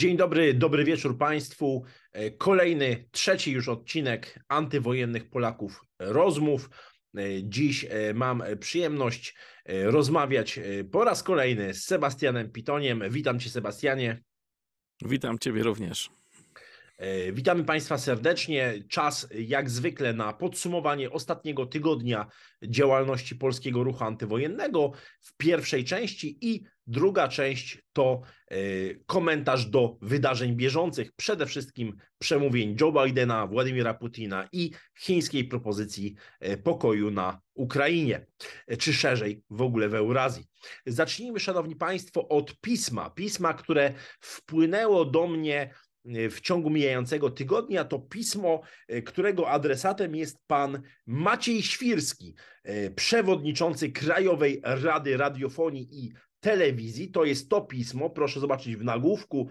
Dzień dobry, dobry wieczór Państwu. E, kolejny, trzeci już odcinek antywojennych Polaków rozmów. E, dziś e, mam przyjemność rozmawiać po raz kolejny z Sebastianem Pitoniem. Witam Cię, Sebastianie. Witam Ciebie również. E, witamy Państwa serdecznie. Czas jak zwykle na podsumowanie ostatniego tygodnia działalności polskiego ruchu antywojennego w pierwszej części i druga część to e, komentarz do wydarzeń bieżących, przede wszystkim przemówień Joe Bidena, Władimira Putina i chińskiej propozycji e, pokoju na Ukrainie, czy szerzej w ogóle w Eurazji. Zacznijmy, Szanowni Państwo, od pisma. Pisma, które wpłynęło do mnie Y, w ciągu mijającego tygodnia. To pismo, y, którego adresatem jest pan Maciej Świrski, y, przewodniczący Krajowej Rady Radiofonii i telewizji, to jest to pismo, proszę zobaczyć w nagłówku.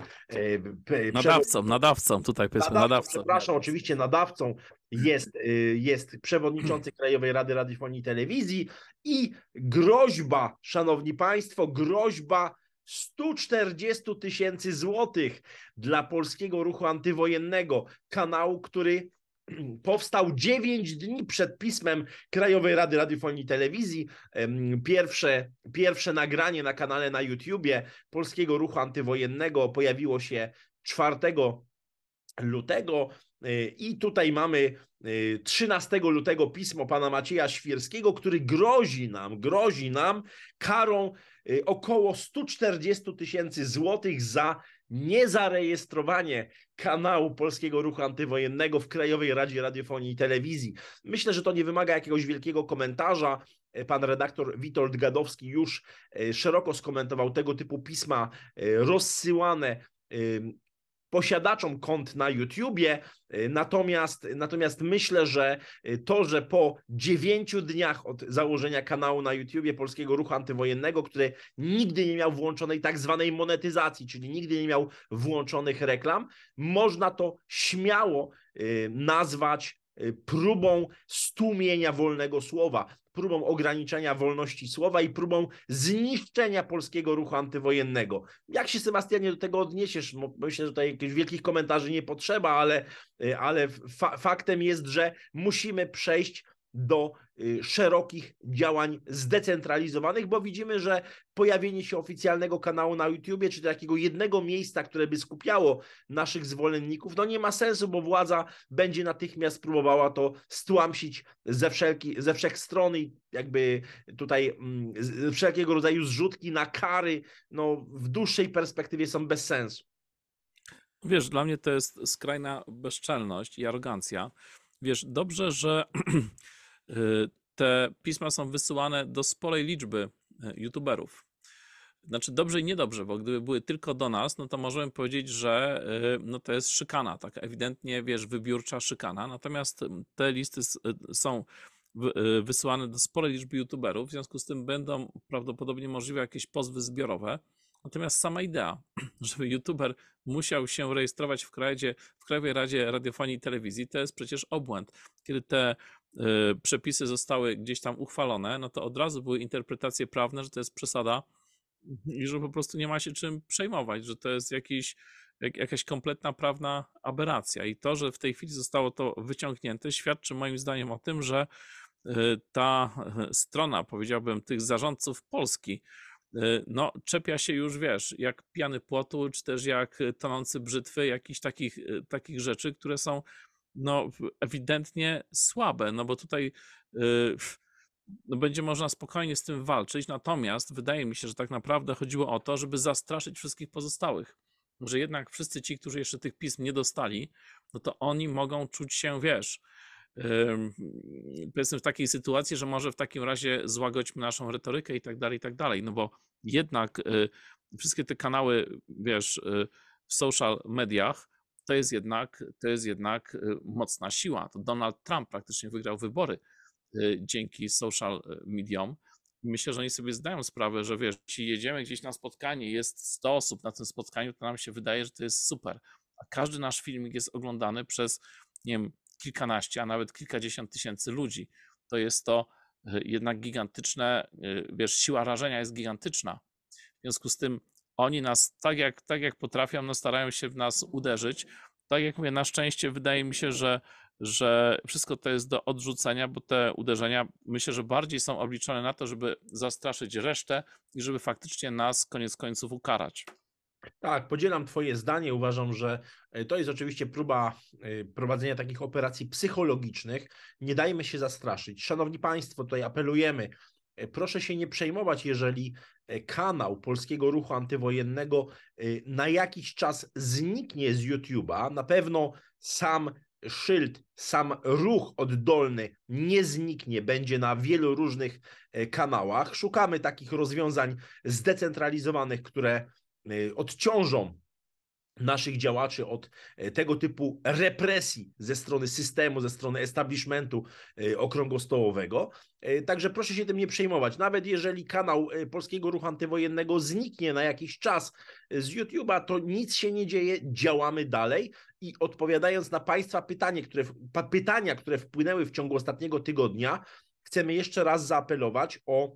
Nadawcą, nadawcą, tutaj pismo, nadawcą. nadawcą. Przepraszam, oczywiście nadawcą jest, jest przewodniczący Krajowej Rady Radiofonii i Telewizji i groźba, szanowni państwo, groźba 140 tysięcy złotych dla polskiego ruchu antywojennego, kanału, który powstał 9 dni przed pismem Krajowej Rady Radiofonii i Telewizji. Pierwsze, pierwsze nagranie na kanale na YouTubie Polskiego Ruchu Antywojennego pojawiło się 4 lutego. I tutaj mamy 13 y, lutego pismo pana Macieja Świerskiego, który grozi nam, grozi nam karą y, około 140 tysięcy złotych za niezarejestrowanie kanału Polskiego Ruchu Antywojennego w Krajowej Radzie Radiofonii i Telewizji. Myślę, że to nie wymaga jakiegoś wielkiego komentarza. E, pan redaktor Witold Gadowski już e, szeroko skomentował tego typu pisma e, rozsyłane posiadaczom kont na YouTubie. E, natomiast, natomiast myślę, że e, to, że po dziewięciu dniach od założenia kanału na YouTubie Polskiego Ruchu Antywojennego, który nigdy nie miał włączonej tak zwanej monetyzacji, czyli nigdy nie miał włączonych reklam, można to śmiało e, nazwać próbą stłumienia wolnego słowa, próbą ograniczenia wolności słowa i próbą zniszczenia polskiego ruchu antywojennego. Jak się, Sebastianie, do tego odniesiesz? Myślę, że tutaj jakichś wielkich komentarzy nie potrzeba, ale, y, ale fa faktem jest, że musimy przejść do y, szerokich działań zdecentralizowanych, bo widzimy, że pojawienie się oficjalnego kanału na YouTubie, czy takiego jednego miejsca, które by skupiało naszych zwolenników, no nie ma sensu, bo władza będzie natychmiast próbowała to stłamsić ze, wszelki, ze wszech stron i jakby tutaj mm, wszelkiego rodzaju zrzutki na kary, no w dłuższej perspektywie są bez sensu. Wiesz, dla mnie to jest skrajna bezczelność i arogancja. Wiesz, dobrze, że Y, te pisma są wysyłane do sporej liczby y, youtuberów. Znaczy dobrze i niedobrze, bo gdyby były tylko do nas, no to możemy powiedzieć, że y, no to jest szykana, tak ewidentnie, wiesz, wybiórcza szykana. Natomiast te listy są wysyłane do sporej liczby youtuberów, w związku z tym będą prawdopodobnie możliwe jakieś pozwy zbiorowe. Natomiast sama idea, żeby youtuber musiał się rejestrować w, kradzie, w Krajowej Radzie Radiofonii i Telewizji, to jest przecież obłęd. Kiedy te Y, przepisy zostały gdzieś tam uchwalone, no to od razu były interpretacje prawne, że to jest przesada i że po prostu nie ma się czym przejmować, że to jest jakiś, jakaś kompletna prawna aberracja. I to, że w tej chwili zostało to wyciągnięte, świadczy moim zdaniem o tym, że y, ta y, strona, powiedziałbym, tych zarządców Polski, no, czepia się już, wiesz, jak piany płotu, czy też jak tonący brzytwy, jakichś takich, takich rzeczy, które są no, ewidentnie słabe, no bo tutaj y, no, będzie można spokojnie z tym walczyć, natomiast wydaje mi się, że tak naprawdę chodziło o to, żeby zastraszyć wszystkich pozostałych. Że jednak wszyscy ci, którzy jeszcze tych pism nie dostali, no to oni mogą czuć się, wiesz, powiedzmy w takiej sytuacji, że może w takim razie złagodźmy naszą retorykę i tak dalej, i tak dalej, no bo jednak y, wszystkie te kanały, wiesz, y, w social mediach, to jest jednak, to jest jednak y, mocna siła. To Donald Trump praktycznie wygrał wybory y, dzięki social y, mediom. Myślę, że oni sobie zdają sprawę, że wiesz, jeśli jedziemy gdzieś na spotkanie, jest 100 osób na tym spotkaniu, to nam się wydaje, że to jest super. A każdy nasz filmik jest oglądany przez, nie wiem, kilkanaście, a nawet kilkadziesiąt tysięcy ludzi. To jest to jednak gigantyczne, wiesz, siła rażenia jest gigantyczna. W związku z tym oni nas, tak jak, tak jak potrafią, no starają się w nas uderzyć. Tak jak mówię, na szczęście wydaje mi się, że, że wszystko to jest do odrzucenia, bo te uderzenia myślę, że bardziej są obliczone na to, żeby zastraszyć resztę i żeby faktycznie nas koniec końców ukarać. Tak, podzielam Twoje zdanie. Uważam, że e, to jest oczywiście próba e, prowadzenia takich operacji psychologicznych. Nie dajmy się zastraszyć. Szanowni Państwo, tutaj apelujemy E, proszę się nie przejmować, jeżeli e, kanał polskiego ruchu antywojennego e, na jakiś czas zniknie z YouTube'a. Na pewno sam szyld, sam ruch oddolny nie zniknie, będzie na wielu różnych kanałach. Szukamy takich rozwiązań zdecentralizowanych, które odciążą naszych działaczy od e, tego typu represji ze strony systemu, ze strony establishmentu e, okrągostołowego. E, także proszę się tym nie przejmować. Nawet jeżeli kanał Polskiego Ruchu Antywojennego zniknie na jakiś czas z YouTube'a, to nic się nie dzieje, działamy dalej. I odpowiadając na Państwa pytanie, które, pytania, które wpłynęły w ciągu ostatniego tygodnia, chcemy jeszcze raz zaapelować o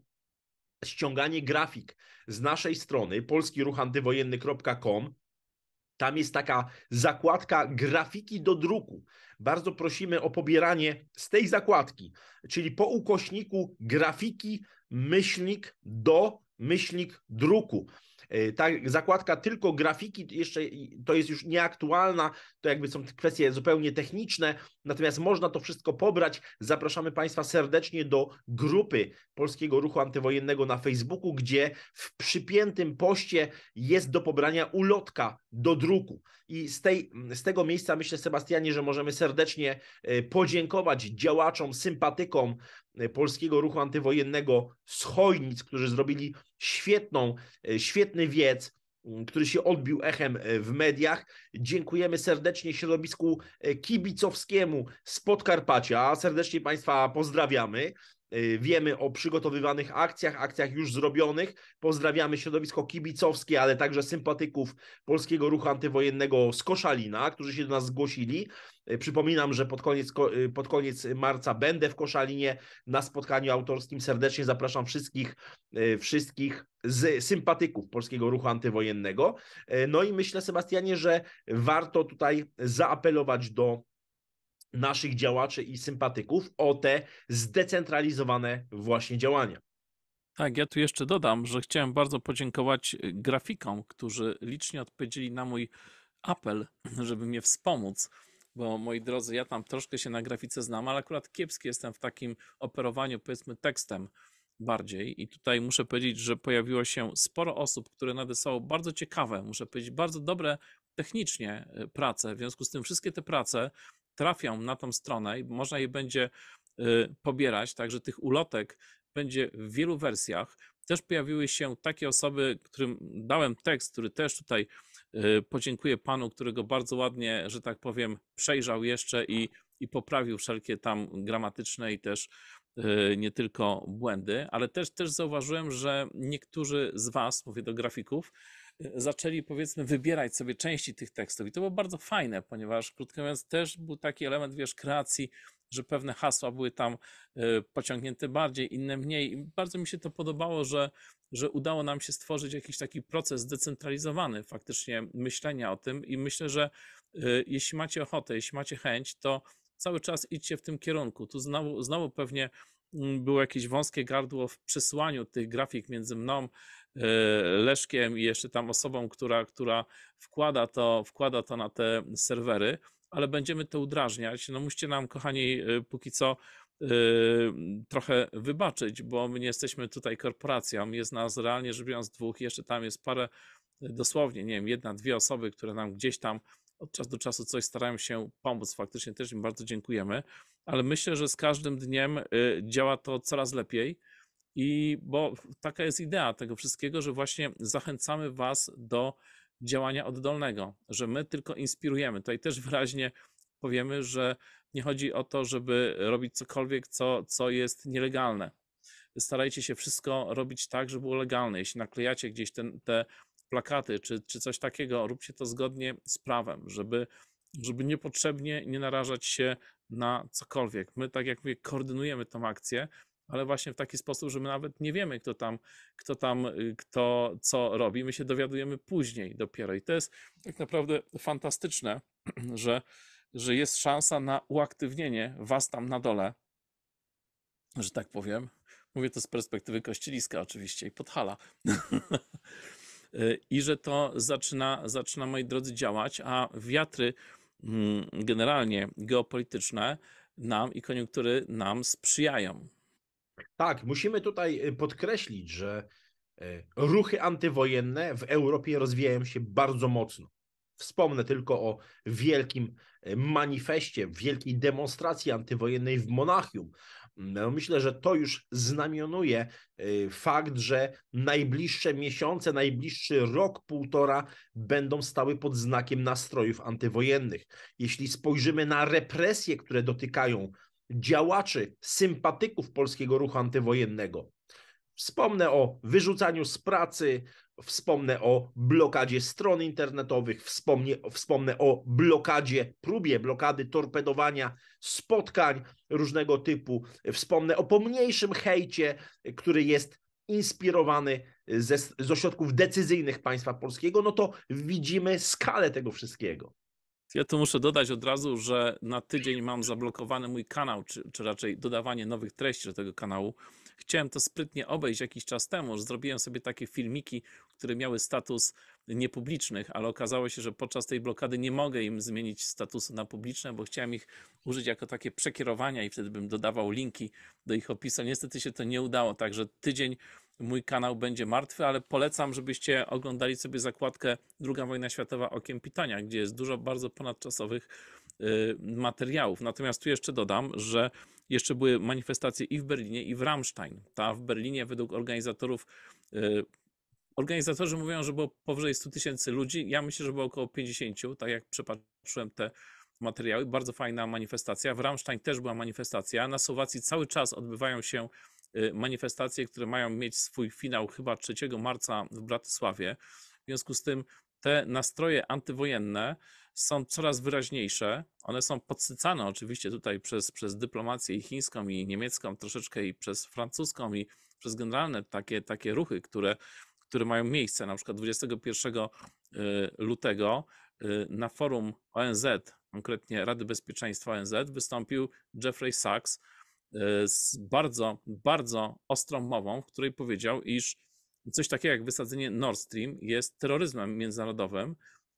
ściąganie grafik z naszej strony polskiruchantywojenny.com tam jest taka zakładka grafiki do druku. Bardzo prosimy o pobieranie z tej zakładki, czyli po ukośniku grafiki, myślnik do, myślnik druku. E, tak, zakładka tylko grafiki, jeszcze to jest już nieaktualna, to jakby są kwestie zupełnie techniczne, natomiast można to wszystko pobrać. Zapraszamy Państwa serdecznie do grupy Polskiego Ruchu Antywojennego na Facebooku, gdzie w przypiętym poście jest do pobrania ulotka do druku. I z, tej, z tego miejsca myślę, Sebastianie, że możemy serdecznie e, podziękować działaczom, sympatykom e, Polskiego Ruchu Antywojennego z Chojnic, którzy zrobili świetną, e, świetny wiec, mm, który się odbił echem e, w mediach. Dziękujemy serdecznie środowisku e, kibicowskiemu z Podkarpacia. Serdecznie Państwa pozdrawiamy. Y, wiemy o przygotowywanych akcjach, akcjach już zrobionych. Pozdrawiamy środowisko kibicowskie, ale także sympatyków polskiego ruchu antywojennego z Koszalina, którzy się do nas zgłosili. Y, przypominam, że pod koniec, y, pod koniec marca będę w Koszalinie na spotkaniu autorskim. Serdecznie zapraszam wszystkich, wszystkich z sympatyków polskiego ruchu antywojennego. No i myślę, Sebastianie, że warto tutaj zaapelować do naszych działaczy i sympatyków o te zdecentralizowane właśnie działania. Tak, ja tu jeszcze dodam, że chciałem bardzo podziękować y, grafikom, którzy licznie odpowiedzieli na mój apel, żeby mnie wspomóc. Bo moi drodzy, ja tam troszkę się na grafice znam, ale akurat kiepski jestem w takim operowaniu, powiedzmy, tekstem bardziej. I tutaj muszę powiedzieć, że pojawiło się sporo osób, które nadesłało bardzo ciekawe, muszę powiedzieć, bardzo dobre technicznie y, prace. W związku z tym wszystkie te prace trafią na tą stronę i można je będzie y, pobierać, także tych ulotek będzie w wielu wersjach. Też pojawiły się takie osoby, którym dałem tekst, który też tutaj y, podziękuję panu, którego bardzo ładnie, że tak powiem, przejrzał jeszcze i, i poprawił wszelkie tam gramatyczne i też y, nie tylko błędy, ale też, też zauważyłem, że niektórzy z was, mówię do grafików, zaczęli powiedzmy wybierać sobie części tych tekstów. I to było bardzo fajne, ponieważ krótko mówiąc też był taki element, wiesz, kreacji, że pewne hasła były tam e, pociągnięte bardziej, inne mniej. I bardzo mi się to podobało, że, że udało nam się stworzyć jakiś taki proces zdecentralizowany faktycznie myślenia o tym i myślę, że e, jeśli macie ochotę, jeśli macie chęć, to cały czas idźcie w tym kierunku. Tu znowu, znowu pewnie mm, było jakieś wąskie gardło w przesyłaniu tych grafik między mną E, Leszkiem i jeszcze tam osobą, która, która wkłada, to, wkłada to na te serwery, ale będziemy to udrażniać. No musicie nam, kochani, e, póki co e, trochę wybaczyć, bo my nie jesteśmy tutaj korporacją, jest nas realnie rzecz biorąc dwóch, jeszcze tam jest parę, dosłownie, nie wiem, jedna, dwie osoby, które nam gdzieś tam od czasu do czasu coś starają się pomóc. Faktycznie też im bardzo dziękujemy, ale myślę, że z każdym dniem działa to coraz lepiej. I bo taka jest idea tego wszystkiego, że właśnie zachęcamy Was do działania oddolnego, że my tylko inspirujemy. Tutaj też wyraźnie powiemy, że nie chodzi o to, żeby robić cokolwiek, co, co jest nielegalne. Starajcie się wszystko robić tak, żeby było legalne. Jeśli naklejacie gdzieś ten, te plakaty czy, czy coś takiego, róbcie to zgodnie z prawem, żeby, żeby niepotrzebnie nie narażać się na cokolwiek. My, tak jak mówię, koordynujemy tą akcję ale właśnie w taki sposób, że my nawet nie wiemy, kto tam, kto tam, y, kto co robi. My się dowiadujemy później dopiero. I to jest tak naprawdę fantastyczne, że, że jest szansa na uaktywnienie was tam na dole, że tak powiem. Mówię to z perspektywy kościeliska oczywiście i podhala. Y, I że to zaczyna, zaczyna, moi drodzy, działać, a wiatry mm, generalnie geopolityczne nam i koniunktury nam sprzyjają. Tak, musimy tutaj y, podkreślić, że y, ruchy antywojenne w Europie rozwijają się bardzo mocno. Wspomnę tylko o wielkim y, manifestie, wielkiej demonstracji antywojennej w Monachium. Mm, no myślę, że to już znamionuje fakt, że najbliższe miesiące, najbliższy rok, półtora będą stały pod znakiem nastrojów antywojennych. Jeśli spojrzymy na represje, które dotykają działaczy, sympatyków polskiego ruchu antywojennego. Wspomnę o wyrzucaniu z pracy, wspomnę o blokadzie stron internetowych, wspomnę, wspomnę o blokadzie, próbie blokady torpedowania spotkań różnego typu, wspomnę o pomniejszym hejcie, który jest inspirowany ze, z ośrodków decyzyjnych państwa polskiego, no to widzimy skalę tego wszystkiego. Ja tu muszę dodać od razu, że na tydzień mam zablokowany mój kanał, czy, czy raczej dodawanie nowych treści do tego kanału Chciałem to sprytnie obejść jakiś czas temu. Zrobiłem sobie takie filmiki, które miały status niepublicznych, ale okazało się, że podczas tej blokady nie mogę im zmienić statusu na publiczne, bo chciałem ich użyć jako takie przekierowania i wtedy bym dodawał linki do ich opisu. Niestety się to nie udało, także tydzień mój kanał będzie martwy, ale polecam, żebyście oglądali sobie zakładkę II wojna światowa okiem pitania, gdzie jest dużo bardzo ponadczasowych Y, materiałów. Natomiast tu jeszcze dodam, że jeszcze były manifestacje i w Berlinie, i w Ramstein. Ta w Berlinie według organizatorów y, Organizatorzy mówią, że było powyżej 100 tysięcy ludzi. Ja myślę, że było około 50, tak jak przepatrzyłem te materiały. Bardzo fajna manifestacja. W Ramstein też była manifestacja. Na Słowacji cały czas odbywają się y, manifestacje, które mają mieć swój finał chyba 3 marca w Bratysławie. W związku z tym te nastroje antywojenne są coraz wyraźniejsze. One są podsycane oczywiście tutaj przez, przez dyplomację i chińską i niemiecką troszeczkę i przez francuską i przez generalne takie, takie ruchy, które, które mają miejsce. Na przykład 21 y, lutego y, na forum ONZ, konkretnie Rady Bezpieczeństwa ONZ, wystąpił Jeffrey Sachs y, z bardzo, bardzo ostrą mową, w której powiedział, iż coś takiego jak wysadzenie Nord Stream jest terroryzmem międzynarodowym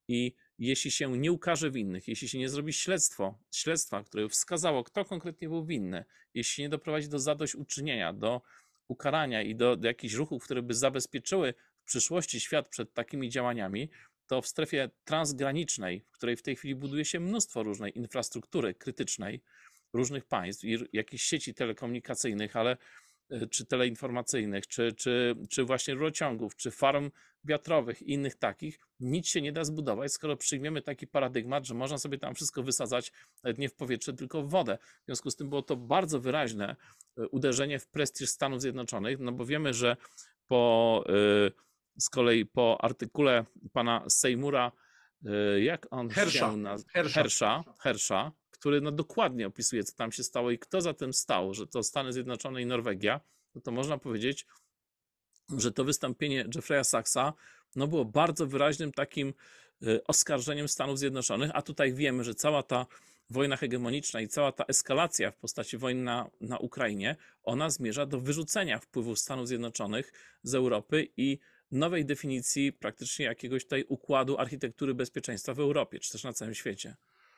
i jeśli się nie ukaże winnych, jeśli się nie zrobi śledztwo, śledztwa, które wskazało, kto konkretnie był winny, jeśli nie doprowadzi do zadośćuczynienia, do ukarania i do, do jakichś ruchów, które by zabezpieczyły w przyszłości świat przed takimi działaniami, to w strefie transgranicznej, w której w tej chwili buduje się mnóstwo różnej infrastruktury krytycznej różnych państw i jakichś sieci telekomunikacyjnych, ale E, czy teleinformacyjnych, czy, czy, czy właśnie rurociągów, czy farm wiatrowych i innych takich, nic się nie da zbudować, skoro przyjmiemy taki paradygmat, że można sobie tam wszystko wysadzać nie w powietrze, tylko w wodę. W związku z tym było to bardzo wyraźne e, uderzenie w prestiż Stanów Zjednoczonych, no bo wiemy, że po e, z kolei po artykule pana Seymoura, jak on się na, Hersha, Hersha, Hersha który no, dokładnie opisuje, co tam się stało i kto za tym stał, że to Stany Zjednoczone i Norwegia, no to można powiedzieć, że to wystąpienie Jeffrey'a Sachsa no, było bardzo wyraźnym takim y, oskarżeniem Stanów Zjednoczonych, a tutaj wiemy, że cała ta wojna hegemoniczna i cała ta eskalacja w postaci wojny na, na Ukrainie, ona zmierza do wyrzucenia wpływu Stanów Zjednoczonych z Europy i nowej definicji praktycznie jakiegoś tutaj układu architektury bezpieczeństwa w Europie, czy też na całym świecie.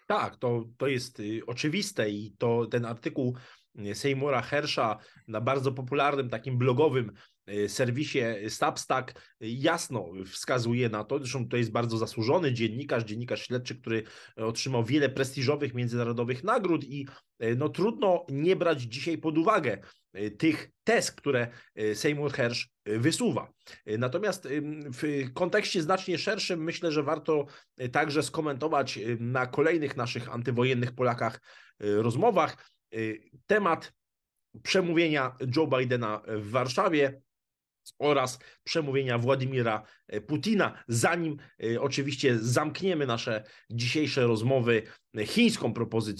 Tak, to, to jest y, oczywiste i to ten artykuł y, Seymoura Hersha na bardzo popularnym takim blogowym y, serwisie Substack jasno wskazuje na to, zresztą to jest bardzo zasłużony dziennikarz, dziennikarz śledczy, który otrzymał wiele prestiżowych międzynarodowych nagród i no trudno nie brać dzisiaj pod uwagę tych tez, które e, Seymour Hersh e, wysuwa. E, natomiast w kontekście znacznie szerszym myślę, że warto także skomentować na kolejnych naszych antywojennych Polakach rozmowach temat przemówienia Joe Bidena w Warszawie oraz przemówienia Władimira e, Putina. Zanim e, oczywiście zamkniemy nasze dzisiejsze rozmowy e, chińską propozycją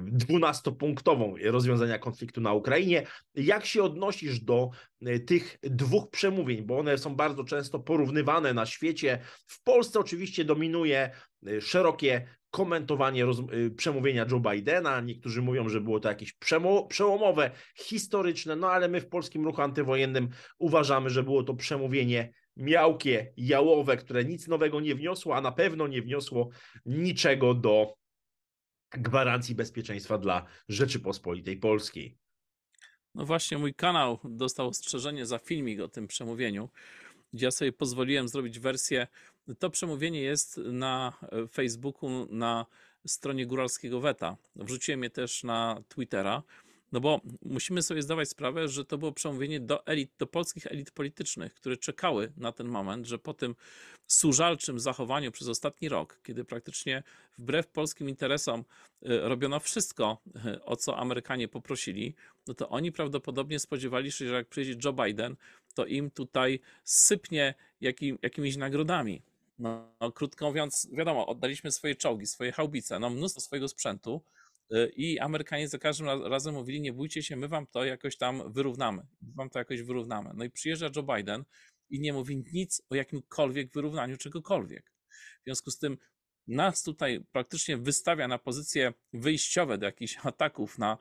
dwunastopunktową rozwiązania konfliktu na Ukrainie, jak się odnosisz do tych dwóch przemówień, bo one są bardzo często porównywane na świecie. W Polsce oczywiście dominuje Y, szerokie komentowanie y, przemówienia Joe Bidena. Niektórzy mówią, że było to jakieś przełomowe, historyczne, no ale my w polskim ruchu antywojennym uważamy, że było to przemówienie miałkie, jałowe, które nic nowego nie wniosło, a na pewno nie wniosło niczego do gwarancji bezpieczeństwa dla Rzeczypospolitej Polskiej. No właśnie, mój kanał dostał ostrzeżenie za filmik o tym przemówieniu, gdzie ja sobie pozwoliłem zrobić wersję to przemówienie jest na e, Facebooku, na stronie Góralskiego Weta. Wrzuciłem je też na Twittera, no bo musimy sobie zdawać sprawę, że to było przemówienie do elit, do polskich elit politycznych, które czekały na ten moment, że po tym służalczym zachowaniu przez ostatni rok, kiedy praktycznie wbrew polskim interesom e, robiono wszystko, e, o co Amerykanie poprosili, no to oni prawdopodobnie spodziewali się, że jak przyjdzie Joe Biden, to im tutaj sypnie jakim, jakimiś nagrodami. No, no, krótko mówiąc, wiadomo, oddaliśmy swoje czołgi, swoje haubice, no mnóstwo swojego sprzętu y, i Amerykanie za każdym razem mówili, nie bójcie się, my wam to jakoś tam wyrównamy, my wam to jakoś wyrównamy. No i przyjeżdża Joe Biden i nie mówi nic o jakimkolwiek wyrównaniu czegokolwiek. W związku z tym nas tutaj praktycznie wystawia na pozycje wyjściowe do jakichś ataków na,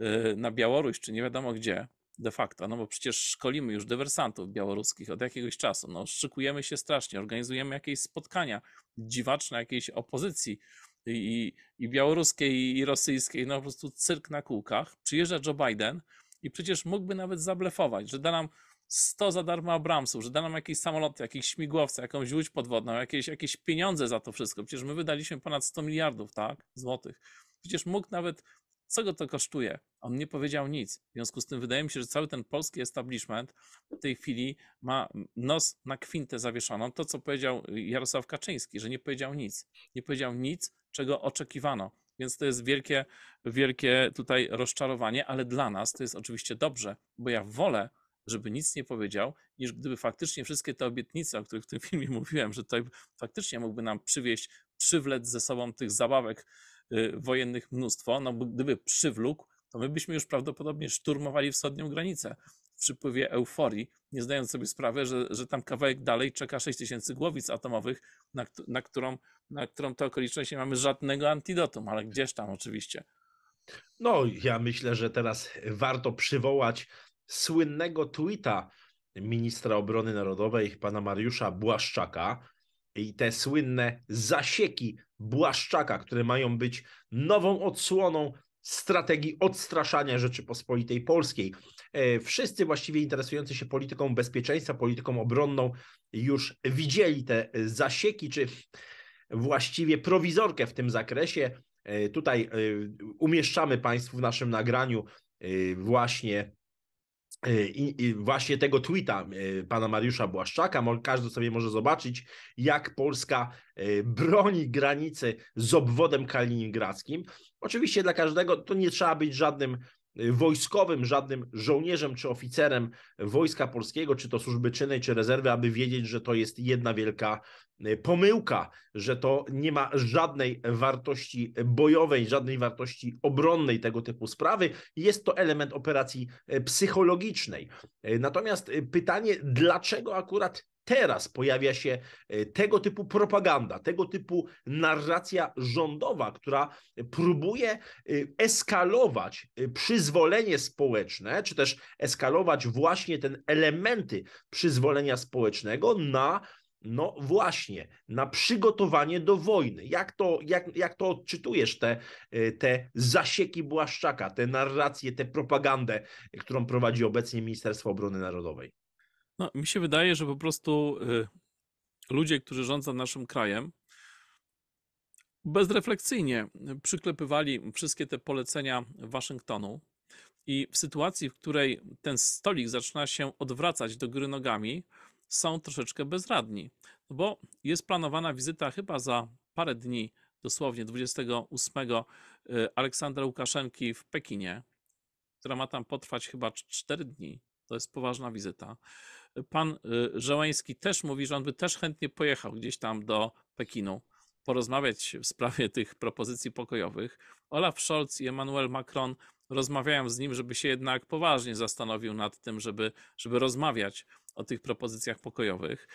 y, na Białoruś czy nie wiadomo gdzie de facto, no bo przecież szkolimy już dywersantów białoruskich od jakiegoś czasu, no szykujemy się strasznie, organizujemy jakieś spotkania dziwaczne jakiejś opozycji i, i białoruskiej i rosyjskiej, no po prostu cyrk na kółkach. Przyjeżdża Joe Biden i przecież mógłby nawet zablefować, że da nam 100 za darmo Abramsów, że da nam jakieś samoloty, jakieś śmigłowce, jakąś łódź podwodną, jakieś, jakieś pieniądze za to wszystko. Przecież my wydaliśmy ponad 100 miliardów, tak, złotych. Przecież mógł nawet co go to kosztuje? On nie powiedział nic. W związku z tym wydaje mi się, że cały ten polski establishment w tej chwili ma nos na kwintę zawieszoną. To, co powiedział y, Jarosław Kaczyński, że nie powiedział nic. Nie powiedział nic, czego oczekiwano. Więc to jest wielkie, wielkie tutaj rozczarowanie, ale dla nas to jest oczywiście dobrze, bo ja wolę, żeby nic nie powiedział, niż gdyby faktycznie wszystkie te obietnice, o których w tym filmie mówiłem, że tutaj faktycznie mógłby nam przywieźć, przywlec ze sobą tych zabawek Y, wojennych mnóstwo, no bo gdyby przywlókł, to my byśmy już prawdopodobnie szturmowali wschodnią granicę w przypływie euforii, nie zdając sobie sprawy, że, że tam kawałek dalej czeka 6 tysięcy głowic atomowych, na, na, którą, na którą to okoliczność nie mamy żadnego antidotum, ale gdzieś tam oczywiście. No, ja myślę, że teraz warto przywołać słynnego tweeta ministra obrony narodowej, pana Mariusza Błaszczaka, i te słynne zasieki Błaszczaka, które mają być nową odsłoną strategii odstraszania Rzeczypospolitej Polskiej. E, wszyscy właściwie interesujący się polityką bezpieczeństwa, polityką obronną już widzieli te zasieki, czy właściwie prowizorkę w tym zakresie. E, tutaj e, umieszczamy Państwu w naszym nagraniu właśnie E, I, I, właśnie tego tweeta e, pana Mariusza Błaszczaka, każdy sobie może zobaczyć, jak Polska e, broni granicy z obwodem kaliningradzkim. Oczywiście dla każdego to nie trzeba być żadnym Y, wojskowym, żadnym żołnierzem czy oficerem Wojska Polskiego, czy to służby czynnej, czy rezerwy, aby wiedzieć, że to jest jedna wielka y, pomyłka, że to nie ma żadnej wartości bojowej, żadnej wartości obronnej tego typu sprawy. Jest to element operacji y, psychologicznej. Natomiast pytanie, dlaczego akurat teraz pojawia się e, tego typu propaganda, tego typu narracja rządowa, która próbuje e, eskalować e, przyzwolenie społeczne, czy też eskalować właśnie ten elementy przyzwolenia społecznego na no właśnie, na przygotowanie do wojny. Jak to, jak, jak to odczytujesz, te, te zasieki Błaszczaka, te narracje, tę propagandę, którą prowadzi obecnie Ministerstwo Obrony Narodowej? No, mi się wydaje, że po prostu y, ludzie, którzy rządzą naszym krajem, bezrefleksyjnie przyklepywali wszystkie te polecenia Waszyngtonu. I w sytuacji, w której ten stolik zaczyna się odwracać do gry nogami, są troszeczkę bezradni, no bo jest planowana wizyta chyba za parę dni, dosłownie 28 y, Aleksandra Łukaszenki w Pekinie, która ma tam potrwać chyba 4 dni. To jest poważna wizyta pan y, Żołański też mówi, że on by też chętnie pojechał gdzieś tam do Pekinu porozmawiać w sprawie tych propozycji pokojowych. Olaf Scholz i Emmanuel Macron rozmawiają z nim, żeby się jednak poważnie zastanowił nad tym, żeby, żeby rozmawiać o tych propozycjach pokojowych.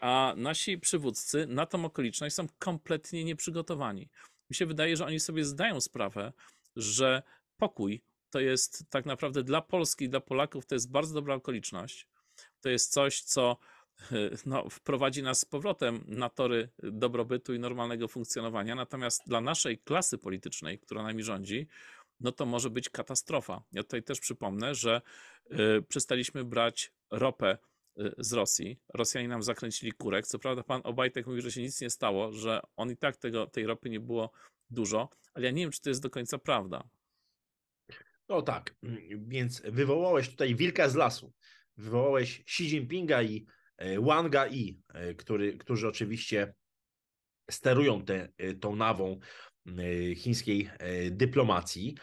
A nasi przywódcy na tą okoliczność są kompletnie nieprzygotowani. Mi się wydaje, że oni sobie zdają sprawę, że pokój to jest tak naprawdę dla Polski, dla Polaków to jest bardzo dobra okoliczność, to jest coś, co e, no, wprowadzi nas z powrotem na tory dobrobytu i normalnego funkcjonowania. Natomiast dla naszej klasy politycznej, która nami rządzi, no to może być katastrofa. Ja tutaj też przypomnę, że e, przestaliśmy brać ropę e, z Rosji. Rosjanie nam zakręcili kurek. Co prawda pan Obajtek mówi, że się nic nie stało, że on i tak tego, tej ropy nie było dużo, ale ja nie wiem, czy to jest do końca prawda. No tak, więc wywołałeś tutaj wilka z lasu wywołałeś Xi Jinpinga i e, Wanga I, e, który, którzy oczywiście sterują te, tą nawą e, chińskiej dyplomacji.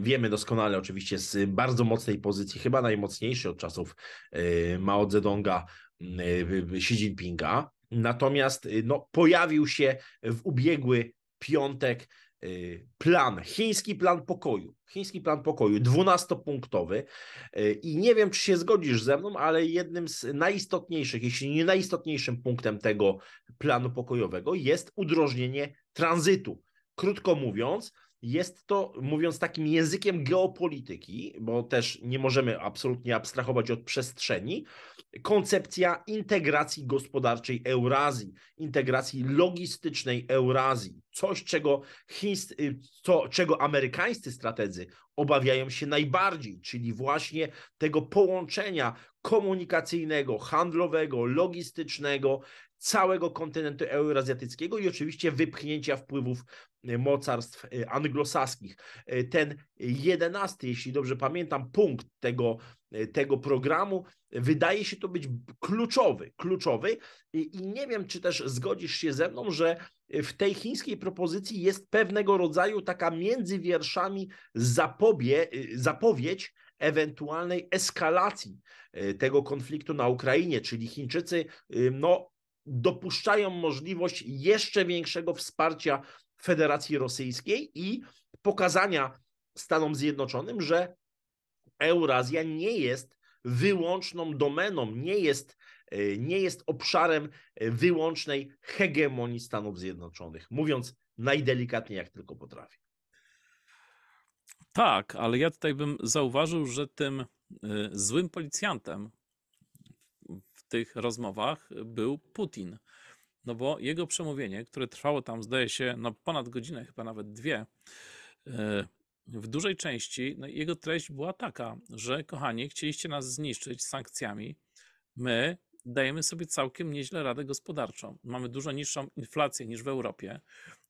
Wiemy doskonale, oczywiście, z bardzo mocnej pozycji, chyba najmocniejszy od czasów Mao Zedonga, Xi Jinpinga. Natomiast no, pojawił się w ubiegły piątek Y, plan, chiński plan pokoju, chiński plan pokoju, dwunastopunktowy y, i nie wiem, czy się zgodzisz ze mną, ale jednym z najistotniejszych, jeśli nie najistotniejszym punktem tego planu pokojowego jest udrożnienie tranzytu. Krótko mówiąc, jest to, mówiąc takim językiem geopolityki, bo też nie możemy absolutnie abstrahować od przestrzeni, koncepcja integracji gospodarczej Eurazji, integracji logistycznej Eurazji, coś, czego, chińscy, co, czego amerykańscy strategzy obawiają się najbardziej, czyli właśnie tego połączenia komunikacyjnego, handlowego, logistycznego całego kontynentu euroazjatyckiego i oczywiście wypchnięcia wpływów e, mocarstw e, anglosaskich. E, ten jedenasty, jeśli dobrze pamiętam, punkt tego, tego programu wydaje się to być kluczowy, kluczowy i nie wiem, czy też zgodzisz się ze mną, że w tej chińskiej propozycji jest pewnego rodzaju taka między wierszami zapobie, zapowiedź ewentualnej eskalacji tego konfliktu na Ukrainie, czyli Chińczycy no, dopuszczają możliwość jeszcze większego wsparcia Federacji Rosyjskiej i pokazania Stanom Zjednoczonym, że Eurazja nie jest wyłączną domeną, nie jest, e, nie jest obszarem e, wyłącznej hegemonii Stanów Zjednoczonych, mówiąc najdelikatniej, jak tylko potrafię. Tak, ale ja tutaj bym zauważył, że tym e, złym policjantem, tych rozmowach był Putin. No bo jego przemówienie, które trwało tam, zdaje się, no ponad godzinę, chyba nawet dwie, e, w dużej części no jego treść była taka, że kochani, chcieliście nas zniszczyć sankcjami. My dajemy sobie całkiem nieźle radę gospodarczą. Mamy dużo niższą inflację niż w Europie.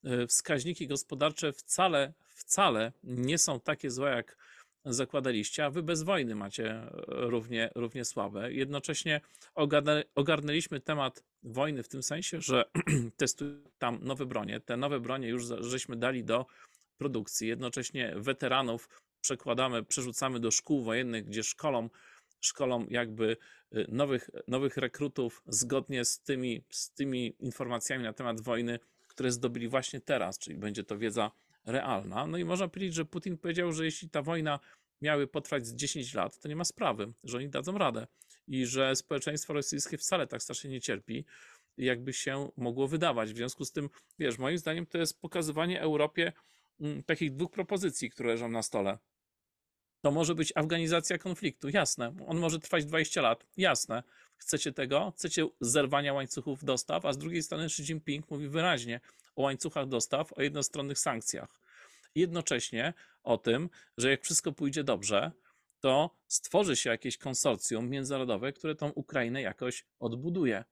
E, wskaźniki gospodarcze wcale, wcale nie są takie złe, jak zakładaliście, a wy bez wojny macie e, równie, równie słabe. Jednocześnie ogarnęliśmy temat wojny w tym sensie, że testujemy tam nowe bronie. Te nowe bronie już żeśmy dali do produkcji. Jednocześnie weteranów przekładamy, przerzucamy do szkół wojennych, gdzie szkolą, szkolą jakby e, nowych, nowych rekrutów zgodnie z tymi, z tymi informacjami na temat wojny, które zdobyli właśnie teraz, czyli będzie to wiedza realna. No i można powiedzieć, że Putin powiedział, że jeśli ta wojna miały potrwać 10 lat, to nie ma sprawy, że oni dadzą radę i że społeczeństwo rosyjskie wcale tak strasznie nie cierpi, jakby się mogło wydawać. W związku z tym, wiesz, moim zdaniem to jest pokazywanie Europie mm, takich dwóch propozycji, które leżą na stole. To może być afganizacja konfliktu, jasne. On może trwać 20 lat, jasne. Chcecie tego? Chcecie zerwania łańcuchów dostaw? A z drugiej strony Xi Jinping mówi wyraźnie, o łańcuchach dostaw, o jednostronnych sankcjach. Jednocześnie o tym, że jak wszystko pójdzie dobrze, to stworzy się jakieś konsorcjum międzynarodowe, które tą Ukrainę jakoś odbuduje.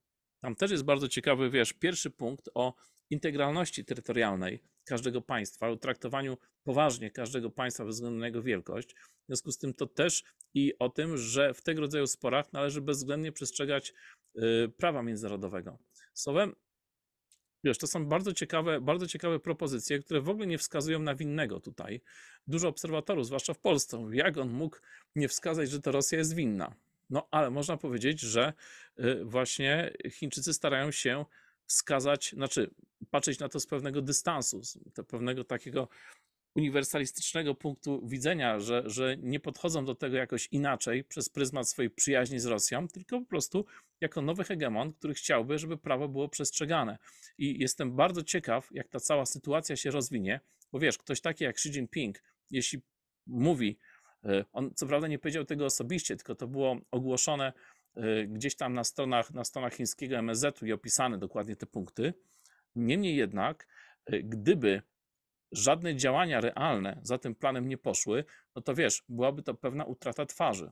Tam też jest bardzo ciekawy, wiesz, pierwszy punkt o integralności terytorialnej każdego państwa, o traktowaniu poważnie każdego państwa bez względu na jego wielkość. W związku z tym to też i o tym, że w tego rodzaju sporach należy bezwzględnie przestrzegać y, prawa międzynarodowego. Słowem, Wiesz, to są bardzo ciekawe, bardzo ciekawe propozycje, które w ogóle nie wskazują na winnego tutaj. Dużo obserwatorów, zwłaszcza w Polsce, mówi, jak on mógł nie wskazać, że to Rosja jest winna. No ale można powiedzieć, że y, właśnie Chińczycy starają się wskazać, znaczy patrzeć na to z pewnego dystansu, z pewnego takiego uniwersalistycznego punktu widzenia, że, że nie podchodzą do tego jakoś inaczej przez pryzmat swojej przyjaźni z Rosją, tylko po prostu jako nowy hegemon, który chciałby, żeby prawo było przestrzegane. I jestem bardzo ciekaw, jak ta cała sytuacja się rozwinie, bo wiesz, ktoś taki jak Xi Jinping, jeśli mówi, e, on co prawda nie powiedział tego osobiście, tylko to było ogłoszone e, gdzieś tam na stronach, na stronach chińskiego MSZ-u i opisane dokładnie te punkty. Niemniej jednak, e, gdyby żadne działania realne za tym planem nie poszły, no to wiesz, byłaby to pewna utrata twarzy.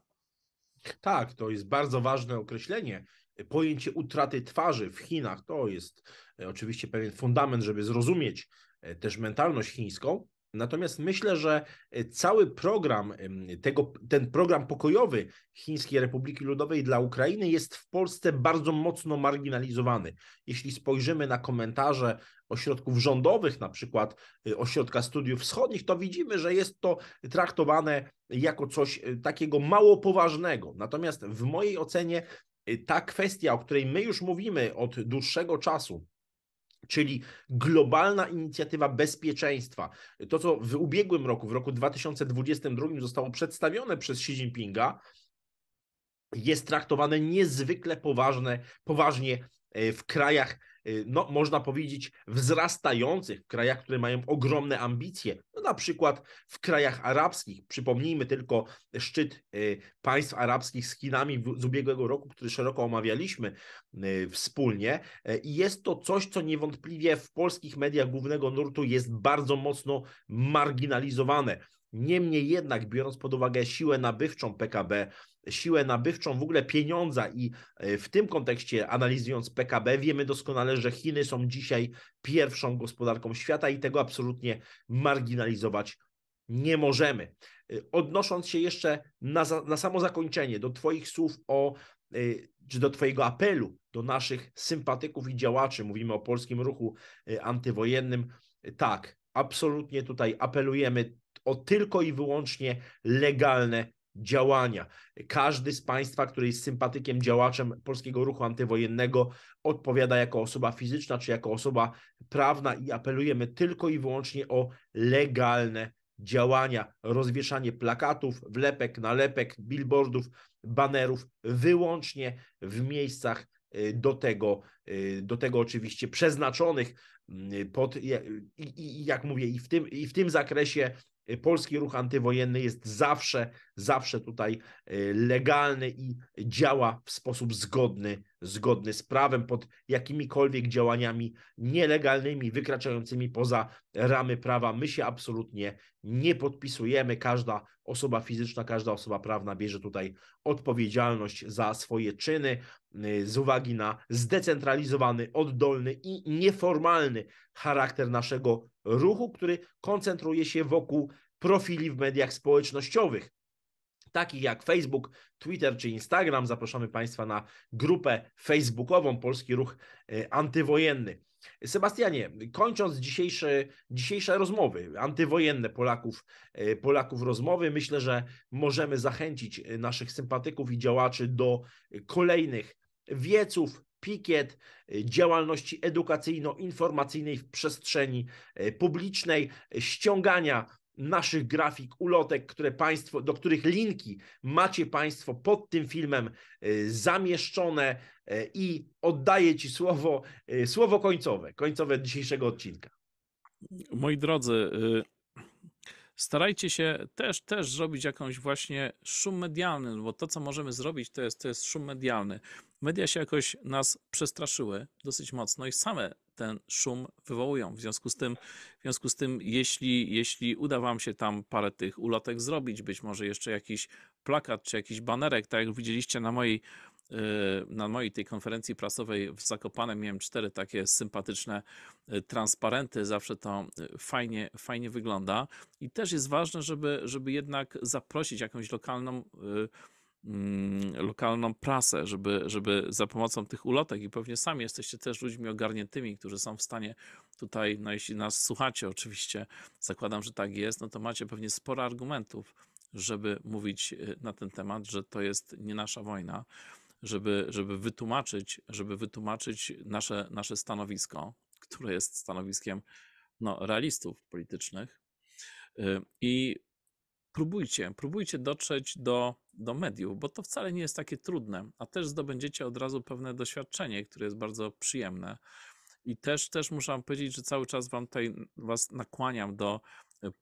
Tak, to jest bardzo ważne określenie. Pojęcie utraty twarzy w Chinach to jest e, oczywiście pewien fundament, żeby zrozumieć e, też mentalność chińską. Natomiast myślę, że e, cały program, tego, ten program pokojowy Chińskiej Republiki Ludowej dla Ukrainy jest w Polsce bardzo mocno marginalizowany. Jeśli spojrzymy na komentarze ośrodków rządowych, na przykład e, Ośrodka Studiów Wschodnich, to widzimy, że jest to traktowane jako coś e, takiego mało poważnego. Natomiast w mojej ocenie ta kwestia, o której my już mówimy od dłuższego czasu, czyli globalna inicjatywa bezpieczeństwa. To, co w ubiegłym roku, w roku 2022 zostało przedstawione przez Xi Jinpinga, jest traktowane niezwykle poważne, poważnie e, w krajach Y, no, można powiedzieć, wzrastających w krajach, które mają ogromne ambicje, no, na przykład w krajach arabskich. Przypomnijmy tylko szczyt y, państw arabskich z Chinami z ubiegłego roku, który szeroko omawialiśmy y, wspólnie. I jest to coś, co niewątpliwie w polskich mediach głównego nurtu jest bardzo mocno marginalizowane. Niemniej jednak, biorąc pod uwagę siłę nabywczą PKB, siłę nabywczą w ogóle pieniądza i e, w tym kontekście analizując PKB wiemy doskonale, że Chiny są dzisiaj pierwszą gospodarką świata i tego absolutnie marginalizować nie możemy. E, odnosząc się jeszcze na, na samo zakończenie do Twoich słów o e, czy do Twojego apelu do naszych sympatyków i działaczy, mówimy o polskim ruchu antywojennym, tak, absolutnie tutaj apelujemy o tylko i wyłącznie legalne działania. Każdy z Państwa, który jest sympatykiem, działaczem polskiego ruchu antywojennego, odpowiada jako osoba fizyczna czy jako osoba prawna i apelujemy tylko i wyłącznie o legalne działania, rozwieszanie plakatów, wlepek, nalepek, billboardów, banerów wyłącznie w miejscach y, do tego, y, do tego oczywiście przeznaczonych y, pod, i, i jak mówię, i w, tym, i w tym zakresie Y, polski ruch antywojenny jest zawsze, zawsze tutaj y, legalny i działa w sposób zgodny zgodny z prawem, pod jakimikolwiek działaniami nielegalnymi, wykraczającymi poza ramy prawa. My się absolutnie nie podpisujemy. Każda osoba fizyczna, każda osoba prawna bierze tutaj odpowiedzialność za swoje czyny y, z uwagi na zdecentralizowany, oddolny i nieformalny charakter naszego ruchu, który koncentruje się wokół profili w mediach społecznościowych takich jak Facebook, Twitter czy Instagram. Zapraszamy Państwa na grupę facebookową Polski Ruch y, Antywojenny. Sebastianie, kończąc dzisiejsze, dzisiejsze rozmowy, antywojenne Polaków, y, Polaków rozmowy, myślę, że możemy zachęcić y, naszych sympatyków i działaczy do kolejnych wieców, pikiet, działalności edukacyjno-informacyjnej w przestrzeni publicznej, ściągania naszych grafik, ulotek, które państwo, do których linki macie Państwo pod tym filmem e, zamieszczone e, i oddaję Ci słowo, e, słowo końcowe, końcowe dzisiejszego odcinka. Moi drodzy, y, starajcie się też, też zrobić jakąś właśnie szum medialny, bo to, co możemy zrobić, to jest, to jest szum medialny. Media się jakoś nas przestraszyły dosyć mocno i same ten szum wywołują. W związku z tym, w związku z tym jeśli, jeśli uda Wam się tam parę tych ulotek zrobić, być może jeszcze jakiś plakat czy jakiś banerek, tak jak widzieliście na mojej Y, na mojej tej konferencji prasowej w Zakopanem miałem cztery takie sympatyczne y, transparenty. Zawsze to y, fajnie, fajnie wygląda. I też jest ważne, żeby, żeby jednak zaprosić jakąś lokalną mm, lokalną prasę, żeby, żeby za pomocą tych ulotek i pewnie sami jesteście też ludźmi ogarniętymi, którzy są w stanie tutaj, no jeśli nas słuchacie oczywiście, zakładam, że tak jest, no to macie pewnie sporo argumentów, żeby mówić na ten temat, że to jest nie nasza wojna żeby, żeby wytłumaczyć, żeby wytłumaczyć nasze, nasze stanowisko, które jest stanowiskiem no, realistów politycznych. Y, I próbujcie, próbujcie dotrzeć do, do mediów, bo to wcale nie jest takie trudne, a też zdobędziecie od razu pewne doświadczenie, które jest bardzo przyjemne. I też, też muszę wam powiedzieć, że cały czas wam tutaj was nakłaniam do,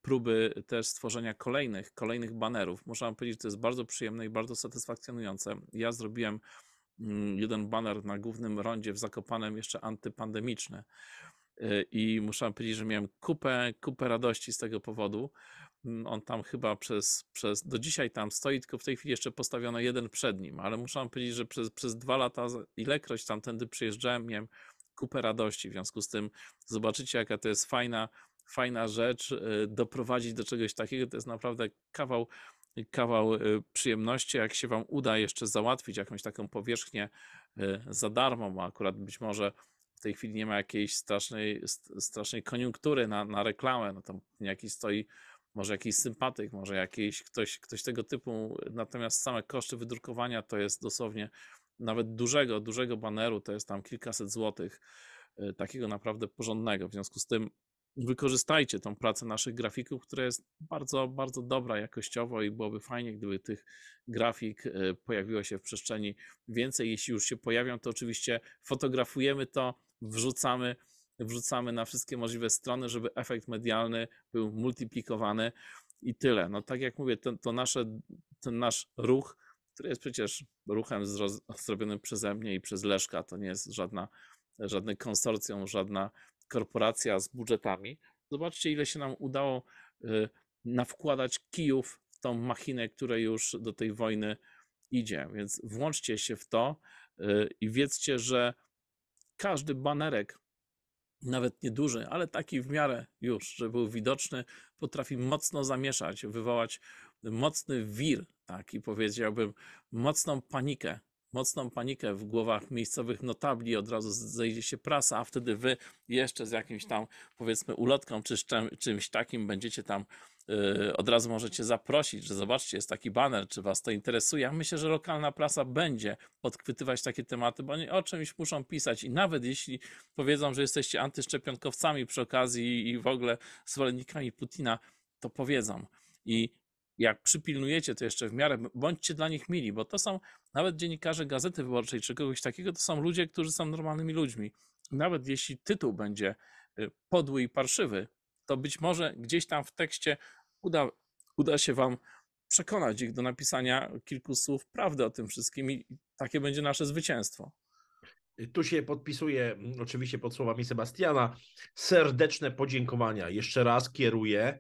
próby też stworzenia kolejnych, kolejnych banerów. Można powiedzieć, że to jest bardzo przyjemne i bardzo satysfakcjonujące. Ja zrobiłem mm, jeden baner na głównym rondzie w Zakopanem jeszcze antypandemiczny y, i muszę powiedzieć, że miałem kupę, kupę radości z tego powodu. Mm, on tam chyba przez, przez do dzisiaj tam stoi, tylko w tej chwili jeszcze postawiono jeden przed nim, ale muszę powiedzieć, że przez, przez dwa lata, ilekroć tamtędy przyjeżdżałem, miałem kupę radości. W związku z tym zobaczycie, jaka to jest fajna fajna rzecz. Y, doprowadzić do czegoś takiego to jest naprawdę kawał, kawał y, przyjemności. Jak się Wam uda jeszcze załatwić jakąś taką powierzchnię y, za darmo, bo akurat być może w tej chwili nie ma jakiejś strasznej, strasznej koniunktury na, na reklamę, no tam jakiś stoi może jakiś sympatyk, może jakiś ktoś, ktoś tego typu. Natomiast same koszty wydrukowania to jest dosłownie nawet dużego, dużego baneru, to jest tam kilkaset złotych, takiego naprawdę porządnego. W związku z tym wykorzystajcie tą pracę naszych grafików, która jest bardzo, bardzo dobra jakościowo i byłoby fajnie, gdyby tych grafik e, pojawiło się w przestrzeni więcej. Jeśli już się pojawią, to oczywiście fotografujemy to, wrzucamy, wrzucamy na wszystkie możliwe strony, żeby efekt medialny był multiplikowany i tyle. No tak jak mówię, to, to nasze, ten nasz ruch, który jest przecież ruchem zrobionym przeze mnie i przez Leszka, to nie jest żadna żadne konsorcjum, żadna korporacja z budżetami. Zobaczcie, ile się nam udało y, nawkładać kijów w tą machinę, która już do tej wojny idzie. Więc włączcie się w to y, i wiedzcie, że każdy banerek, nawet nieduży, ale taki w miarę już, żeby był widoczny, potrafi mocno zamieszać, wywołać mocny wir, tak, i powiedziałbym, mocną panikę mocną panikę w głowach miejscowych notabli, od razu zejdzie się prasa, a wtedy wy jeszcze z jakimś tam, powiedzmy, ulotką czy czymś takim będziecie tam y, od razu możecie zaprosić, że zobaczcie, jest taki baner, czy was to interesuje. Ja myślę, że lokalna prasa będzie podchwytywać takie tematy, bo oni o czymś muszą pisać i nawet jeśli powiedzą, że jesteście antyszczepionkowcami przy okazji i w ogóle zwolennikami Putina, to powiedzą. I jak przypilnujecie to jeszcze w miarę, bądźcie dla nich mili, bo to są nawet dziennikarze Gazety Wyborczej czy kogoś takiego, to są ludzie, którzy są normalnymi ludźmi. Nawet jeśli tytuł będzie y, podły i parszywy, to być może gdzieś tam w tekście uda, uda się Wam przekonać ich do napisania kilku słów prawdy o tym wszystkim i takie będzie nasze zwycięstwo. Y, tu się podpisuje mm, oczywiście pod słowami Sebastiana. Serdeczne podziękowania jeszcze raz kieruję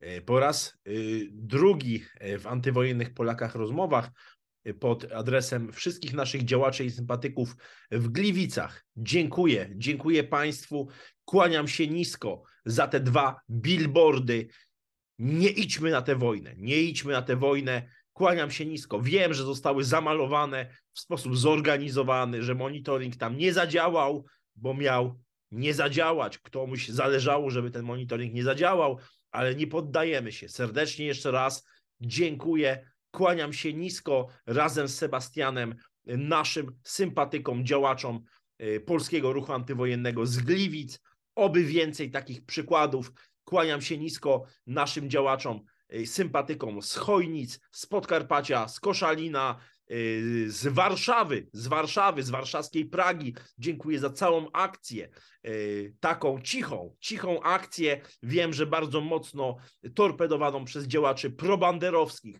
E, po raz y, drugi e, w antywojennych Polakach rozmowach y, pod adresem wszystkich naszych działaczy i sympatyków w Gliwicach. Dziękuję, dziękuję Państwu. Kłaniam się nisko za te dwa billboardy. Nie idźmy na tę wojnę, nie idźmy na tę wojnę. Kłaniam się nisko. Wiem, że zostały zamalowane w sposób zorganizowany, że monitoring tam nie zadziałał, bo miał nie zadziałać. Komuś zależało, żeby ten monitoring nie zadziałał ale nie poddajemy się. Serdecznie jeszcze raz dziękuję. Kłaniam się nisko razem z Sebastianem, naszym sympatykom, działaczom y, polskiego ruchu antywojennego z Gliwic. Oby więcej takich przykładów. Kłaniam się nisko naszym działaczom, y, sympatykom z Chojnic, z Podkarpacia, z Koszalina, Y, z Warszawy, z Warszawy, z warszawskiej Pragi. Dziękuję za całą akcję, y, taką cichą, cichą akcję. Wiem, że bardzo mocno torpedowaną przez działaczy probanderowskich,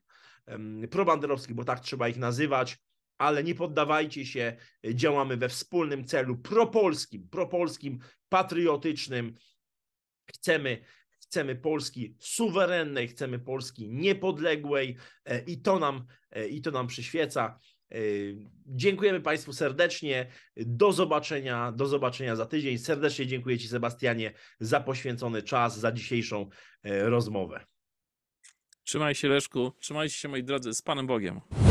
probanderowskich, bo tak trzeba ich nazywać ale nie poddawajcie się, y, działamy we wspólnym celu propolskim, propolskim, patriotycznym. Chcemy Chcemy Polski suwerennej, chcemy Polski niepodległej e, i to nam, e, i to nam przyświeca. E, dziękujemy Państwu serdecznie. Do zobaczenia, do zobaczenia za tydzień. Serdecznie dziękuję Ci, Sebastianie, za poświęcony czas, za dzisiejszą rozmowę. Trzymaj się, Leszku. Trzymajcie się, moi drodzy, z Panem Bogiem.